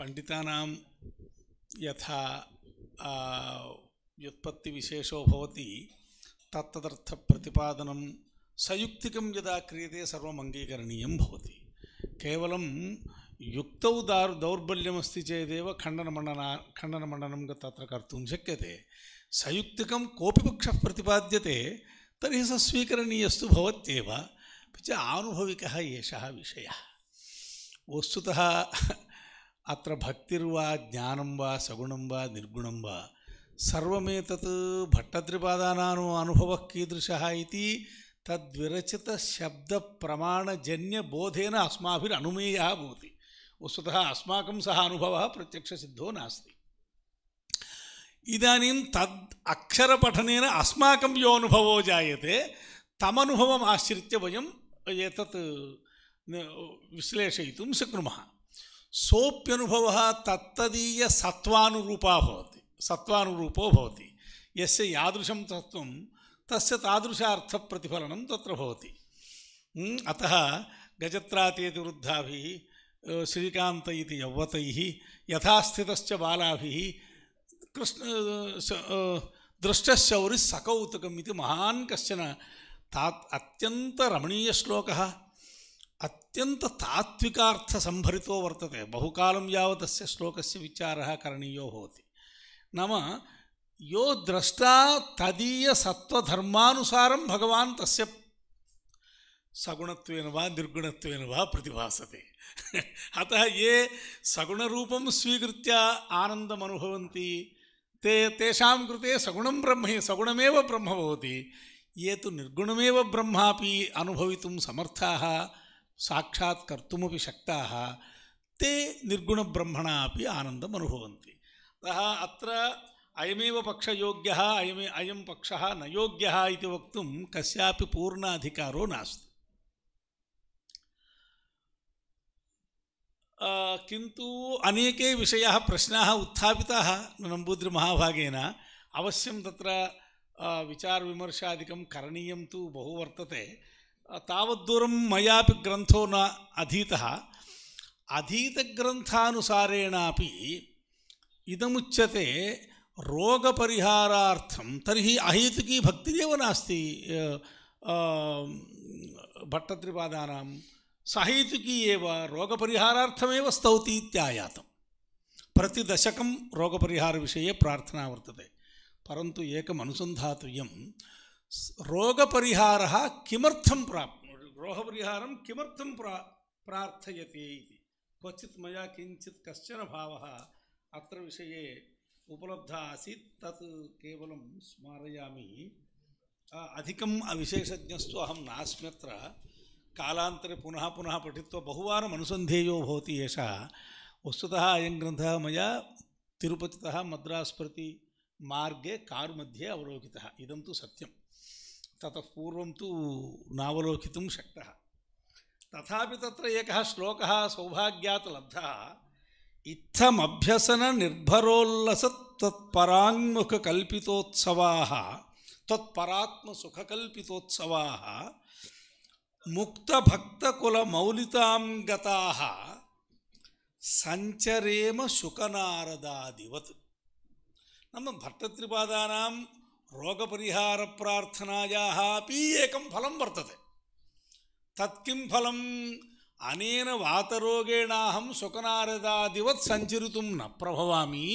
పండితానాం యథా వ్యుత్పత్తి విశేషో భవతి తత్తదర్థ ప్రతిపాదనం సయుక్తికం యదా క్రియతే సర్వం అంగీకరణీయం భవతి కేవలం యుక్తౌ దారు దౌర్బల్యమస్తి చేదేవ ఖండనమండన ఖండనమండనం తత్ర కర్తుం శక్యతే సయుక్తికం కోపిపక్ష ప్రతిపాద్యతే తర్హి స స్వీకరణీయస్తు భవత్యేవ ఆనుభవిక ఏష విషయ వస్తుత అత్ర భక్తిర్వా జ్ఞానం వా సగుణం వా నిర్గుణం వా సర్వమేతత్ భట్టత్రిపాదానాను అనుభవ కీదృశ ఇది తద్విరచిత శబ్ద ప్రమాణజన్య బోధేన అస్మాభిర్ అనుమేయ భూతి వస్తుత అస్మాకం సహ అనుభవ ప్రత్యక్ష సిద్ధో నాస్తి ఇదానీం తద్ అక్షరపఠనేన అస్మాకం యో అనుభవో జాయతే తమనుభవం ఆశ్రిత్య వయం ఏతత్ విశ్లేషయితుం శక్నుమ సోప్యనుభవ తత్తదీయ సత్వానురూపా భవతి సత్వానురూపో భవతి ఎస్ యాదృశం తత్వం तस्य तादृशार्थ प्रतिफलनं तत्र भवति हम्म, अतः गजत्रातेति वृद्धाभिः श्रीकान्त इति यौवतैः यथास्थितश्च बालाभिः कृष्ण दृष्टशौरिः सकौतुकम् इति महान् कश्चन ता अत्यन्तरमणीयश्लोकः अत्यन्ततात्विकार्थसम्भरितो वर्तते बहुकालं यावत् अस्य श्लोकस्य विचारः करणीयो भवति नाम ಯೋ ದ್ರಷ್ಟಾ ತದೀಯ ಸತ್ವಧರ್ಮಾನುಸಾರಂ ಭಗವಾನ್ ತಸ್ಯ ಸಗುಣತ್ವೇನ ವಾ ಪ್ರತಿಭಾಸತೆ ಯೇ ಸಗುಣರೂಪಂ ಸ್ವೀಕೃತ್ಯ ಆನಂದಮನುಭವಂತಿ ತೇ ತೇಷಾಂ ಕೃತೆ ಸಗುಣಂ ಬ್ರಹ್ಮ ಸಗುಣಮೇವ ಬ್ರಹ್ಮ ಭವತಿ ಯೇ ತು ನಿರ್ಗುಣಮೇವ ಬ್ರಹ್ಮಾಪಿ ಸಾಕ್ಷಾತ್ ತೇ ನಿರ್ಗುಣಬ್ರಹ್ಮಣ ಅಪಿ ಅತ್ರ अयमेव योग्य अयमे अयं पक्ष न योग्य वक्त वक्तुं कस्यापि पूर्णाधिकारो नास्त किंतु अनेके उत्थाता प्रश्नाः महाभागेन अवश्य त्र विचार विचारविमर्शादिकं करनीय तो बहु वर्तते तावद्दूरं मैया ग्रंथो न अधीत अधीतग्रन्थानुसारेणापि इदमुच्य रोगपरिहारार्थं तर्हि अहेतुकी भक्तिरेव नास्ति भट्टत्रिपादानां सहेतुकी एव रोगपरिहारार्थमेव स्तौति इत्यायातं प्रतिदशकं रोगपरिहारविषये प्रार्थना वर्तते परन्तु एकम् अनुसन्धातव्यं रोगपरिहारः किमर्थं प्राप् रोगपरिहारं किमर्थं प्रा प्रार्थयति इति क्वचित् मया किञ्चित् कश्चन भावः अत्र विषये उपलब्ध आसी तत् केवलं स्मारयामि अधिकम् अविशेषज्ञस्तु अहं नास्म्यत्र कालांतरे पुनः पुनः पठित्वा बहुवार अनुसन्धेयो भवति एषः वस्तुतः अयं ग्रंथ मया तिरुपतितः मद्रास प्रति मार्गे कार मध्ये अवलोकितः इदं तु सत्यं ततः पूर्वं तु नावलोकितुं शक्तः तथापि तत्र एकः श्लोकः सौभाग्यात् लब्धः इत्थमभ्यसन निर्भरोल्लस तत्परांगमुखकोत्सवा तत्परात्मसुखकोत्सवा मुक्तभक्तकुलमौलितांगता संचरेम शुकनारदादिवत् नम भर्तृपादा रोगपरिहार प्राथनाया अभी एक फल वर्त है तत्किल అనేన వాతరోగేణాహం సుఖనారదాదివత్ సంచరితుం న ప్రభవామి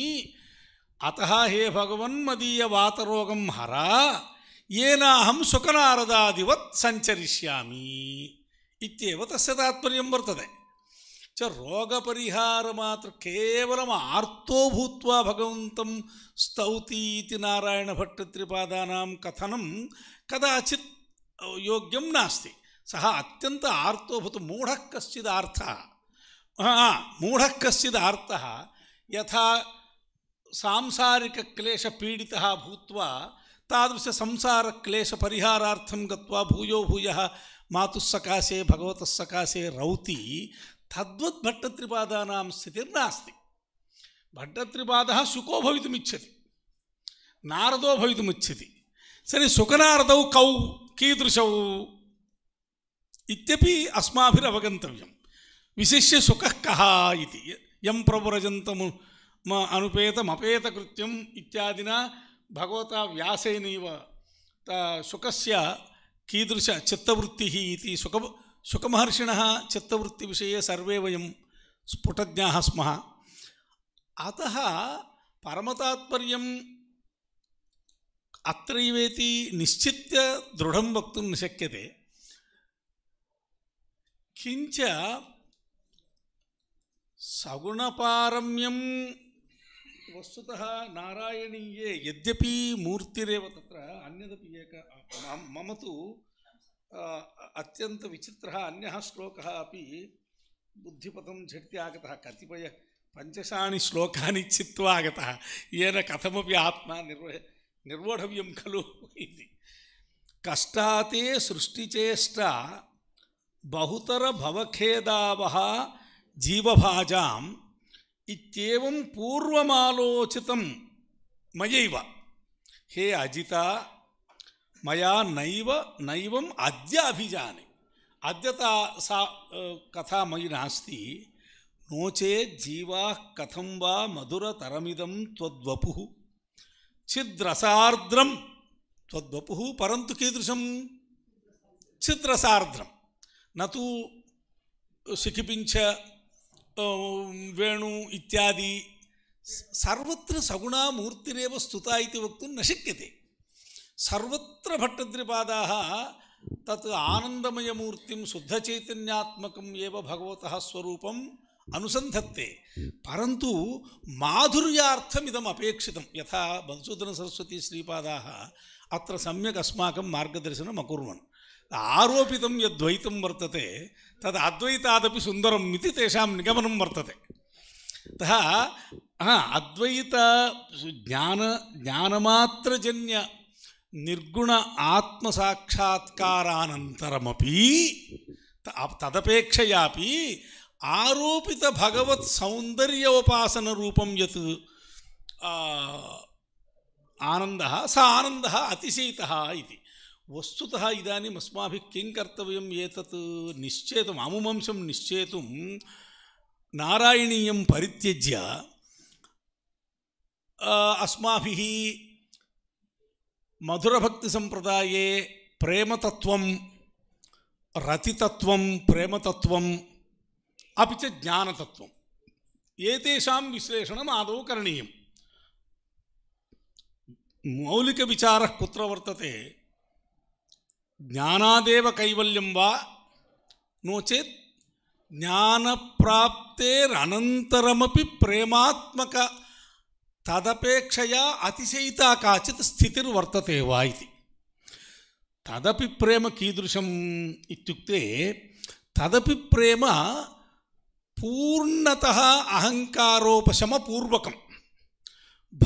అత హే భగవన్ మదీయ వాతరోగం హర ఏనాహం సుఖనారదాదివత్ సంచరిష్యామి ఇత్యేవ తాత్పర్యం వర్తదే చ రోగపరిహార మాత్ర కేవలం ఆర్తో భగవంతం స్తౌతీతి నారాయణ భట్టత్రిపాదానాం కథనం కదాచిత్ యోగ్యం నాస్తి सह आर्तोभूत मूढ़ कश्चिद अर्थ मूढ़ कश्चिद अर्थ यथा सांसारिक क्लेश सांसारिकक्लेशपीडितः भूत्वा तादृशसंसारक्लेशपरिहारार्थं गत्वा भूयो भूय भूयः सकाशे भगवत सकाशे रौति तद्वद्भट्टिपादा भट्टत्रिपादानां भट्टिपाद भट्टत्रिपादः शुको भवितुमिच्छति नारदो भवितुमिच्छति सरि सुखनारदौ कौ कीदृशौ ఇత్యపి అస్మాభిరవగంతవ్యం విశిష్య సుఖ కహ ఇది ఎం ప్రవరజంతము మా కృత్యం ఇత్యాదిన భగవత వ్యాసేనైవ సుఖస్య కీదృశ చిత్తవృత్తి ఇది సుఖ సుఖమహర్షిణ చిత్తవృత్తి విషయ సర్వే వయం స్ఫుటజ్ఞా స్మ అత పరమతాత్పర్యం అత్రైవేతి నిశ్చిత్య దృఢం వక్తుం శక్యతే కించ సగుణపారమ్యం వస్తుత నారాయణీయే యద్యపి మూర్తిరేవ త్ర అన్యదీ ఏక మమ అత్యంత విచిత్ర అన్య శ్లోక అవి బుద్ధిపథం ఝట్టి ఆగత కతిపయ పంచాని శ్లోకాన్ని చిత్వా ఆగత ఏన కథమపి ఆత్మ నిర్వ నిర్వోఢవ్యం ఖలు ఇది కష్టాతే సృష్టిచేష్ట బహుతర భవఖేదావహ జీవభాజాం ఇత్యేవం పూర్వమాలోచితం మయైవ హే అజిత మయా నైవ నైవం అద్య అభిజాని అద్యత సా కథా మయి నాస్తి నోచే జీవా కథం వా మధురతరమిదం త్వద్వపు చిద్రసార్ద్రం త్వద్వపు పరంతు కీదృశం చిద్రసార్ద్రం నతు శిఖిపించ వేణు ఇత్యాది సర్వత్ర సగుణామూర్తిరేవ స్థుత ఇది వక్తు నశక్యతే సర్వత్ర భట్టద్రిపాదా తత్ ఆనందమయమూర్తిం శుద్ధ చైతన్యాత్మకం ఏవ భగవత స్వరూపం అనుసంధత్తే పరంతు మాధుర్యార్థమిదం అపేక్షితం యథా మధుసూదన సరస్వతీ శ్రీపాదా అత్ర సమ్యక్ అస్మాకం మార్గదర్శనం అకూర్వన్ ఆరోపితం యద్వైతం వర్తతే తద్ అద్వైతాదపి సుందరం ఇది తేషాం నిగమనం వర్తతే అద్వైత జ్ఞాన జ్ఞానమాత్రజన్య నిర్గుణ ఆత్మసాక్షాత్కారానంతరమీ తదపేక్షయా ఆరోపిత భగవత్ సౌందర్యోపాసన రూపం యత్ ఆనంద స ఆనంద అతిశీత ఇది वस्तुतः इदानीम् अस्माभिः किं कर्तव्यम् एतत् निश्चेतुम् अमुमंशं निश्चेतुं नारायणीयं परित्यज्य अस्माभिः मधुरभक्तिसम्प्रदाये प्रेमतत्त्वं रतितत्त्वं प्रेमतत्त्वम् अपि च ज्ञानतत्त्वम् एतेषां विश्लेषणम् आदौ करणीयं मौलिकविचारः कुत्र वर्तते జ్ఞానాదేవ కైవల్యం వా నో చేత్ జ్ఞానప్రాప్తేరనంతరమీ ప్రేమాత్మక తదపేక్షయా అతిశయిత కాచిత్ స్థితిర్వర్తతే వా ఇది తదపి ప్రేమ కీదృశం ఇత్యుక్తే తదపి ప్రేమ పూర్ణత అహంకారోపశమ పూర్వకం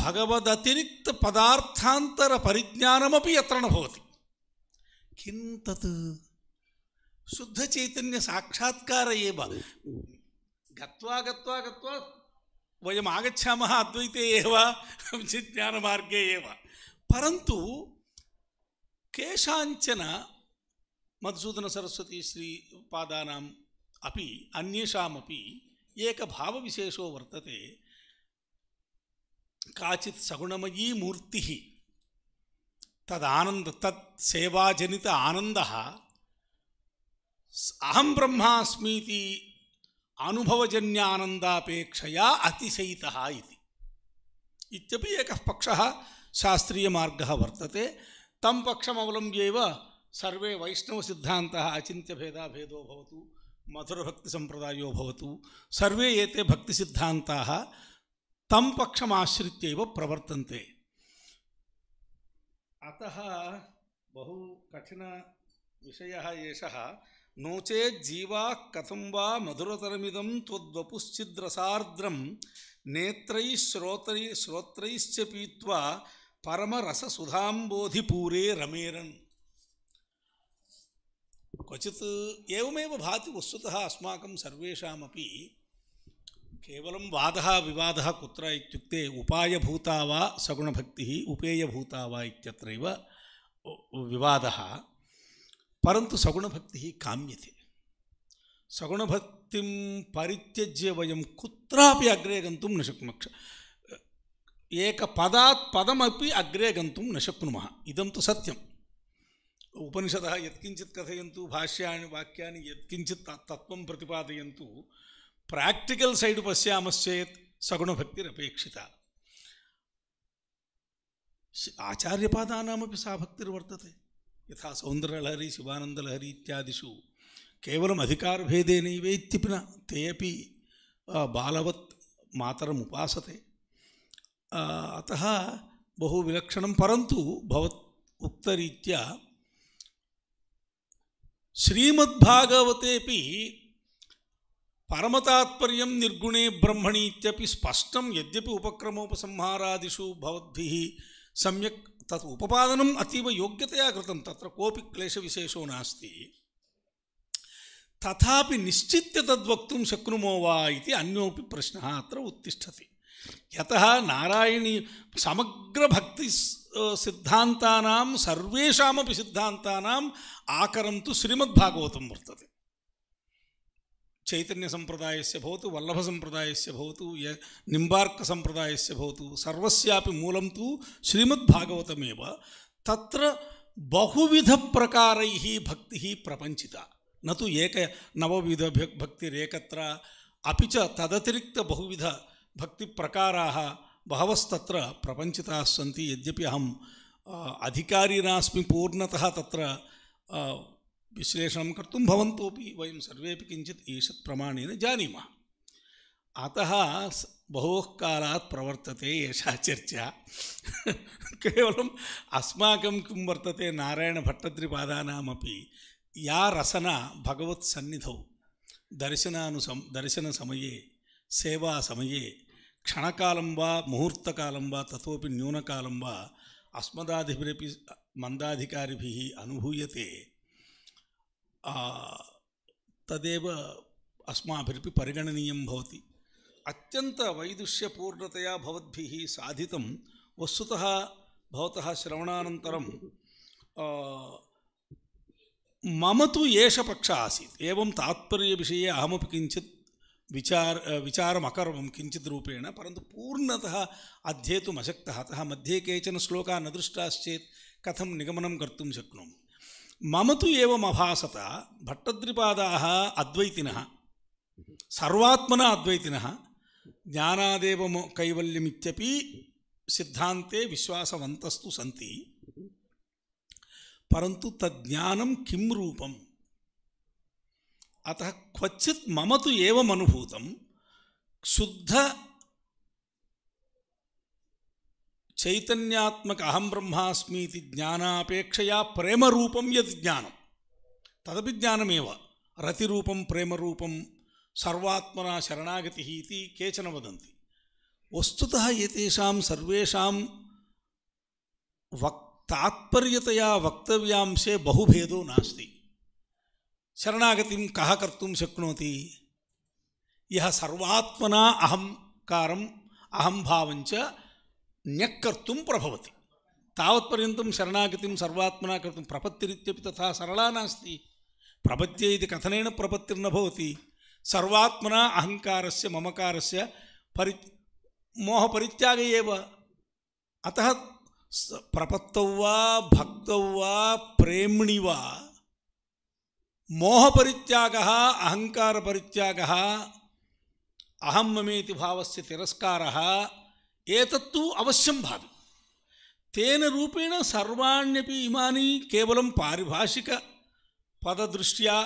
భగవదతిరిక్త పదార్థాంతర పరిజ్ఞానమీ ఎత్ర నభవతి किं तत् शुद्ध साक्षात्कार एव गत्वा गत्वा गत्वा वयम् आगच्छामः अद्वैते एव ज्ञानमार्गे एव परन्तु केषाञ्चन मधुसूदनसरस्वतीश्रीपादानाम् अपि अन्येषामपि एकभावविशेषो वर्तते काचित् सगुणमयी मूर्तिः తదానంద సేవాజనిత ఆనంద అహం బ్రహ్మాస్మీతి అనుభవజన్యానందాపేక్షయా అతిశయిత ఇది ఇత్యపి ఏక పక్ష మార్గ వర్తతే తం పక్షమవలంబ్యైవ సర్వే వైష్ణవ సిద్ధాంత అచింత్యభేదాభేదో భవతు మధురభక్తి సంప్రదాయో భవతు సర్వే ఏతే భక్తి సిద్ధాంత తం పక్షమాశ్రిత్యవ ప్రవర్తంతే అత బహు కఠిన విషయ ఏష నోచే జీవా కథం వా మధురతరమిదం త్వద్వపుశ్చిద్రసార్ద్రం నేత్రై శ్రోత్రై శ్రోత్రైశ్చ పీత్వా పరమరససుధాంబోధిపూరే రమేరన్ క్వచిత్ ఏమేవ భాతి వస్తుత అస్మాకం సర్వేషామపి కేవలం వాద వివాద కుత్ర ఇత్యుక్తే ఉపాయభూతా వా సగుణభక్తి ఉపేయభూతా వా ఇత్యత్రైవ వివాద పరంతు సగుణభక్తి కామ్యతే సగుణభక్తిం పరిత్యజ్య వయం కుత్రాపి అగ్రే గంతుం న శక్నుమక్ష ఏక పదాత్ పదమపి అగ్రే గంతుం న శక్నుమ ఇదం తు సత్యం ఉపనిషద ఎత్కించిత్ కథయంతు భాష్యాన్ని వాక్యాన్ని ఎత్కించిత్ తత్వం ప్రతిపాదయంతు प्राक्टिकल् सैड् सगुण भक्तिरपेक्षिता आचार्यपादा सा है यथा सौन्दर्यलहरी शिवानंदलहरी इत्यादिषु केवलम् अधिकारभेदेनैव इत्यपि न ते अपि बालवत् उपासते अतः बहु विलक्षण परंतु उक्तरीत्या श्रीमद्भागवते పరమతాత్పర్యం నిర్గుణే బ్రహ్మణి ఇత్యపి స్పష్టం యద్యపి ఉపక్రమోపసంహారాదిషు భవద్భి సమ్యక్ తత్ ఉపపాదనం అతీవ యోగ్యతయా కృతం తత్ర కోపి క్లేశ విశేషో నాస్తి తథాపి నిశ్చిత్య తద్వక్తుం శక్నుమో వా ఇది అన్యోపి ప్రశ్న అత్ర ఉత్తిష్టతి యత నారాయణీ సమగ్రభక్తి సిద్ధాంతానాం సర్వేషామపి సిద్ధాంతానాం ఆకరం తు శ్రీమద్భాగవతం వర్తతే चैतन्य संप्रदाय से भवतु वल्लभ संप्रदाय से भवतु य से भवतु सर्वस्यापि मूलं तु श्रीमद्भागवतमेव तत्र बहुविध प्रकार भक्ति प्रपंचिता न तो एक नवविध भक्तिरेकत्र अपि च तदतिरिक्त बहुविध भक्ति भक्तिप्रकाराः बहवस्तत्र प्रपञ्चिताः सन्ति यद्यपि अहम् अधिकारी नास्मि पूर्णतः तत्र विश्लेषण कर्तुं भवन्तोपि वयं सर्वेपि किञ्चित् ईषत् प्रमाणेन जानीमः अतः बहु काला प्रवर्तते यहाँ चर्चा केवलम् अस्माक वर्तते नारायण नारायणभट्टद्रिपादानामपि या रसना भगवत्सन्निधौ दर्शनानुसं दर्शनसमये समये क्षणकालं वा मुहूर्तकालं वा तथोपि न्यूनकालं वा अस्मदाधिभिरपि मन्दाधिकारिभिः अनुभूयते तदेव अस्माभिरपि परिगणनीयं भवति अत्यन्तवैदुष्यपूर्णतया भवद्भिः साधितं वस्तुतः भवतः श्रवणानन्तरं मम तु एष पक्षः आसीत् एवं तात्पर्यविषये अहमपि किञ्चित् विचार विचारमकरवं किञ्चित् रूपेण परन्तु पूर्णतः अध्येतुमशक्तः अतः मध्ये केचन श्लोकाः न दृष्टाश्चेत् कथं निगमनं कर्तुं शक्नोमि మమతు ఏవమభాసత భట్టద్రిపాదా అద్వైతిన సర్వాత్మన అద్వైతిన జ్ఞానాదేవ కైవల్యమిత్యపి సిద్ధాంతే విశ్వాసవంతస్తు సంతి పరంతు తజ్ఞానం కిం రూపం అత క్వచిత్ మమతు ఏమనుభూతం శుద్ధ చైతన్యాత్మక అహం బ్రహ్మాస్మీతి జ్ఞానాపేక్షయా ప్రేమ రూపం యద్ జ్ఞానం తదపి జ్ఞానమేవ రతిరూపం రూపం సర్వాత్మనా శరణాగతి ఇది కేచన వదంతి వస్తుత ఎతేషాం సర్వాం వక్ తాత్పర్యతయా వక్తవ్యాంశే బహుభేదో నాస్తి శరణాగతిం కహ కర్తుం శక్నోతి ఇహ సర్వాత్మనా అహంకారం అహంభావం చ न्यक्कर्तुं प्रभवति तावत्पर्यन्तं शरणागतिं सर्वात्मना कर्तुं प्रपत्तिरित्यपि तथा सरला नास्ति कथन इति कथनेन प्रपत्तिर्न भवति सर्वात्मना अहङ्कारस्य ममकारस्य परि मोहपरित्याग एव अतः प्रपत्तौ वा भक्तौ वा प्रेम्णि वा मोहपरित्यागः अहङ्कारपरित्यागः अहं ममेति भावस्य तिरस्कारः ఏతత్తు అవశ్యం భావి తేన రూపేణ సర్వాణ్యపి ఇమాని కేవలం పారిభాషిక పదదృష్ట్యా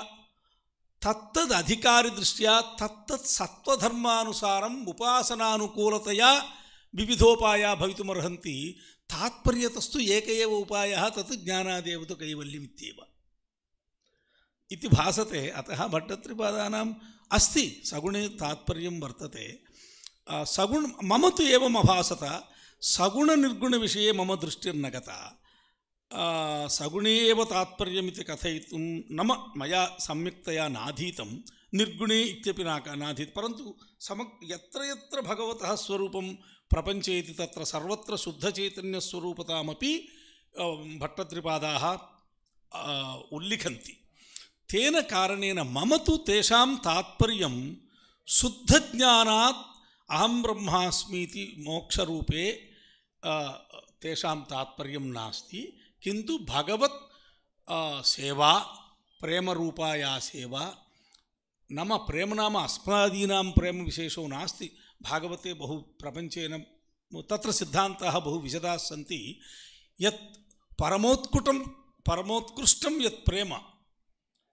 తత్తద్ అధికారి దృష్ట్యా తత్తత్ సత్వధర్మానుసారం ఉపాసనానుకూలతయా వివిధోపాయా భవితుమర్హంతి తాత్పర్యతస్తు ఏక ఏవ ఉపాయ తత్ జ్ఞానాదేవత కైవల్యమిత్యేవ ఇది భాసతే అత భట్టత్రిపాదానం అస్తి సగుణే తాత్పర్యం వర్తతే సగుణ మమతు ఏవం అభాసత సగుణ నిర్గుణ విషయే మమ దృష్టిర్నగత సగుణేవ తాత్పర్యమితి కథయితుం నమ మయా సమ్యక్తయా నాధీతం నిర్గుణే ఇత్యపి నాక నాధీత పరంతు సమ ఎత్ర ఎత్ర భగవత స్వరూపం ప్రపంచేతి తత్ర సర్వత్ర శుద్ధ చైతన్య స్వరూపతామపి భట్టత్రిపాదా ఉల్లిఖంతి తేన కారణేన మమతు తేషాం తాత్పర్యం శుద్ధ జ్ఞానాత్ अहम ब्रह्मास्मी मोक्षरूपे तेषां तात्पर्य नास्ति भगवत सेवा प्रेम रूपाया सेवा नम प्रेम नाम प्रेम विशेषो नास्ति भागवते बहु प्रपंच त्र सिद्धान्ताः बहु विशदा सी यत् परमोत्कृष्ट येम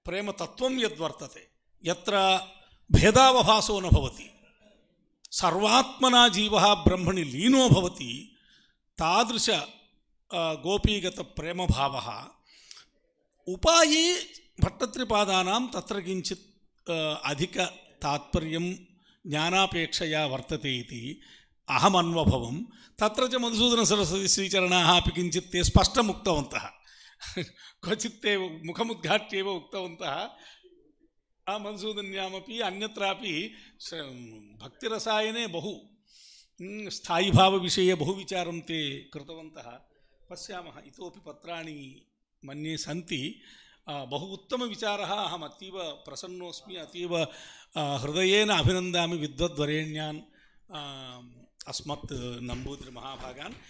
प्रेम तत्व यद्वर्तते यत्र भेदावभासो సర్వాత్మనా జీవ బ్రహ్మణి లీనోభవతి తాదృశ గోపీగత ప్రేమభావ ఉపాయే భట్టత్రిపాదానం తత్ర అధిక తాత్పర్యం జ్ఞానాపేక్షయా వర్తతే ఇది అహమన్వభవం తత్ర చ మధుసూదన సరస్వతి శ్రీచరణా అపి కించిత్ స్పష్టముక్తవంత క్వచిత్తే ముఖముద్ఘాట్యేవ ఉక్తవంత आ मन्सूदन्यामपि अन्यत्रापि भक्तिरसायने बहु स्थायिभावविषये बहुविचारं ते कृतवन्तः पश्यामः इतोपि पत्राणि मन्ये सन्ति बहु उत्तमविचारः अहम् अतीव प्रसन्नोऽस्मि अतीव हृदयेन अभिनन्दामि विद्वद्वरेण्यान् अस्मत् नम्बूदिरिमहाभागान्